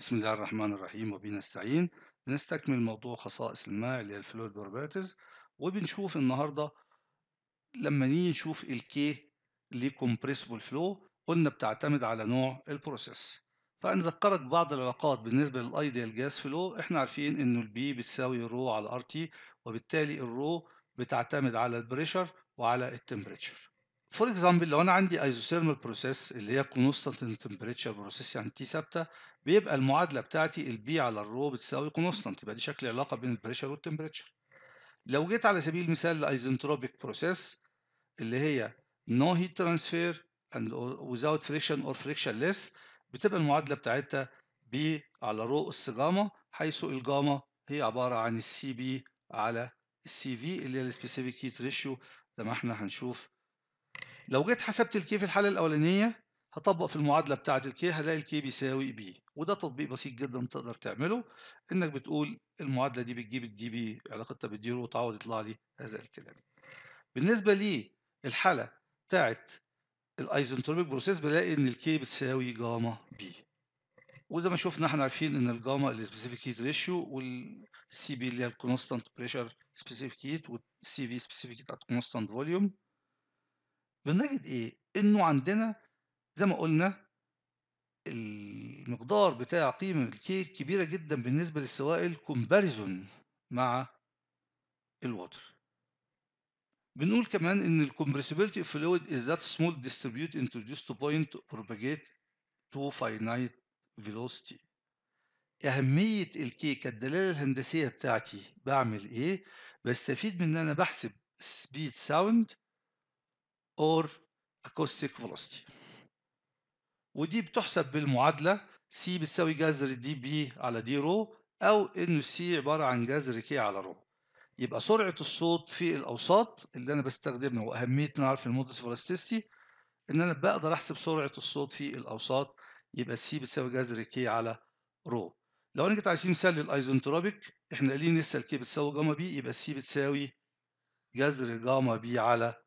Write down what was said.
بسم الله الرحمن الرحيم وبه نستعين بنستكمل موضوع خصائص الماء اللي هي الفلويد بروبرتيز وبنشوف النهارده لما نيجي نشوف الكي اللي كومبريسبل فلو قلنا بتعتمد على نوع البروسيس فهنذكرك بعض العلاقات بالنسبه للايديال جاز فلو احنا عارفين انه البي بتساوي رو على ار تي وبالتالي الرو بتعتمد على البريشر وعلى التمبريتشر فور اكزامبل لو انا عندي ايزوثيرمال بروسيس اللي هي كونستانت تمبريتشر بروسيس يعني تي ثابته بيبقى المعادله بتاعتي البي على الرو بتساوي كونستانت يبقى دي شكل علاقه بين البريشر والتمبريتشر لو جيت على سبيل المثال الايزنتروبيك بروسيس اللي هي نو هيت ترانسفير اند without friction or ليس بتبقى المعادله بتاعتها بي على رو اس جاما حيث الجاما هي عباره عن السي بي على السي في اللي هي السبيسيفيك هيت ريشيو زي ما احنا هنشوف لو جيت حسبت الكي في الحالة الأولانية هطبق في المعادلة بتاعة الكي هلاقي الكي بيساوي بي وده تطبيق بسيط جدا تقدر تعمله إنك بتقول المعادلة دي بتجيب الدي بي علاقتها رو وتعوض يطلع لي هذا الكلام بالنسبة للحالة بتاعت الايزنتروبيك بروسيس بلاقي ان الكي بتساوي جاما بي وزي ما شفنا احنا عارفين ان الجاما السبيسيفيك هيت ريشيو والسي بي اللي هي الكونستانت بريشر سبيسيفيك هيت والسي بي سبيسيفيك هيت كونستانت فوليوم بنجد إيه؟ إنه عندنا زي ما قلنا المقدار بتاع قيمة الكيك كبيرة جدا بالنسبة للسوائل كومباريزون مع الوتر بنقول كمان ان الكومبرسيبيلتي اوف فلويد از ذات سمول ديستريبيوت انتروديوس تو بوينت بروباجيت تو فاينايت فيلوسيتي اهميه الكيكه الدلاله الهندسيه بتاعتي بعمل ايه بستفيد من ان انا بحسب سبيد ساوند اور اكوستيك velocity ودي بتحسب بالمعادلة سي بتساوي جذر دي بي على دي رو أو إن سي عبارة عن جذر كي على رو يبقى سرعة الصوت في الأوساط اللي أنا بستخدمها وأهمية إن أعرف المودلز إن أنا بقدر أحسب سرعة الصوت في الأوساط يبقى سي بتساوي جذر كي على رو لو أنا جيت عايزين مثال للأيزونتروبيك إحنا قايلين لسه الكي بتساوي جاما بي يبقى سي بتساوي جذر جاما بي على